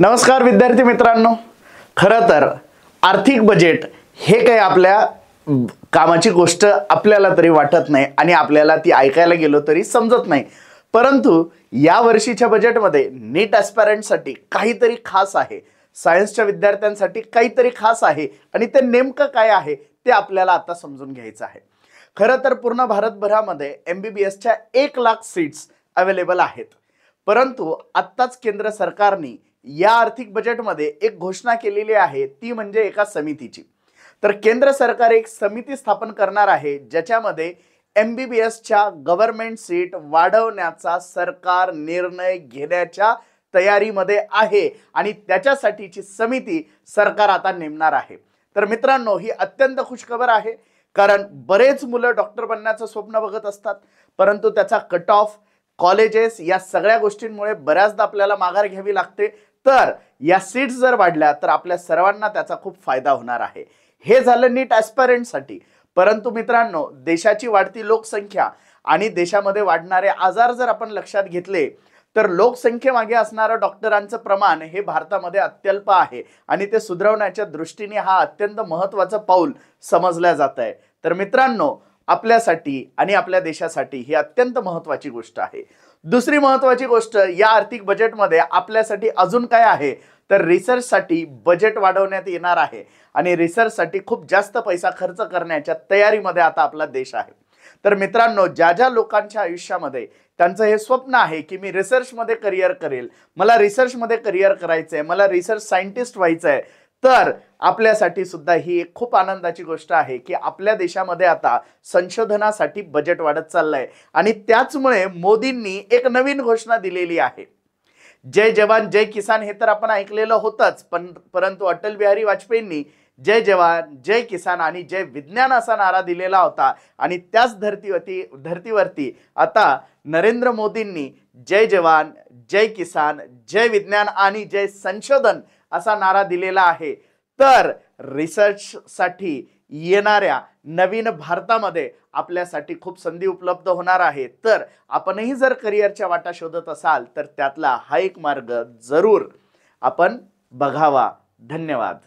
नमस्कार विद्यार्थी मित्रांनो खरं तर आर्थिक बजेट हे काही आपल्या कामाची गोष्ट आपल्याला तरी वाटत नाही आणि आपल्याला ती ऐकायला गेलो तरी समजत नाही परंतु या वर्षीच्या बजेटमध्ये नीट ॲस्पॅरंटसाठी काहीतरी खास आहे सायन्सच्या विद्यार्थ्यांसाठी काहीतरी खास आहे आणि ते नेमकं काय आहे ते आपल्याला आता समजून घ्यायचं आहे खरं तर पूर्ण भारतभरामध्ये एम बी बी एसच्या एक लाख सीट्स अवेलेबल आहेत परंतु आत्ताच केंद्र सरकारने या आर्थिक बजेटमध्ये एक घोषणा केलेली आहे ती म्हणजे एका समितीची तर केंद्र सरकार एक समिती स्थापन करणार आहे ज्याच्यामध्ये एम बी बी एसच्या गव्हर्नमेंट सीट वाढवण्याचा सरकार निर्णय घेण्याच्या तयारीमध्ये आहे आणि त्याच्यासाठीची समिती सरकार आता नेमणार आहे तर मित्रांनो ही अत्यंत खुशखबर आहे कारण बरेच मुलं डॉक्टर बनण्याचं स्वप्न बघत असतात परंतु त्याचा कट ऑफ कॉलेजेस या सगळ्या गोष्टींमुळे बऱ्याचदा आपल्याला माघार घ्यावी लागते तर या सीट्स जर वाढल्या तर आपल्या सर्वांना त्याचा खूप फायदा होणार आहे हे झालं नीट ऍस्पॅरेंटसाठी परंतु मित्रांनो देशाची वाढती लोकसंख्या आणि देशामध्ये वाढणारे आजार जर आपण लक्षात घेतले तर लोकसंख्येमागे असणारं डॉक्टरांचं प्रमाण हे भारतामध्ये अत्यल्प आहे आणि ते सुधरवण्याच्या दृष्टीने हा अत्यंत महत्वाचं पाऊल समजलं जात आहे तर मित्रांनो आपल्यासाठी आणि आपल्या देशासाठी ही अत्यंत महत्त्वाची गोष्ट आहे दुसरी महत्त्वाची गोष्ट या आर्थिक बजेटमध्ये आपल्यासाठी अजून काय आहे तर रिसर्चसाठी बजेट वाढवण्यात येणार आहे आणि रिसर्चसाठी खूप जास्त पैसा खर्च करण्याच्या तयारीमध्ये आता आपला देश आहे तर मित्रांनो ज्या ज्या लोकांच्या आयुष्यामध्ये त्यांचं हे स्वप्न आहे की मी रिसर्चमध्ये करिअर करेल मला रिसर्चमध्ये करिअर करायचं आहे मला रिसर्च सायंटिस्ट व्हायचं आहे तर आपल्यासाठी सुद्धा ही एक खूप आनंदाची गोष्ट आहे की आपल्या देशामध्ये आता संशोधनासाठी बजेट वाढत चाललंय आणि त्याचमुळे मोदींनी एक नवीन घोषणा दिलेली आहे जय जवान जय किसान हे तर आपण ऐकलेलं होतंच पण परंतु अटल बिहारी वाजपेयींनी जय जवान जय किसान आणि जय विज्ञान असा नारा दिलेला होता आणि त्याच धर्तीवरती धर्तीवरती आता नरेंद्र मोदींनी जय जवान जय किसान जय विज्ञान आणि जय संशोधन असा नारा दिलेला आहे तर रिसर्चसाठी येणाऱ्या नवीन भारतामध्ये आपल्यासाठी खूप संधी उपलब्ध होणार आहे तर आपणही जर करिअरच्या वाटा शोधत असाल तर त्यातला हा एक मार्ग जरूर आपण बघावा धन्यवाद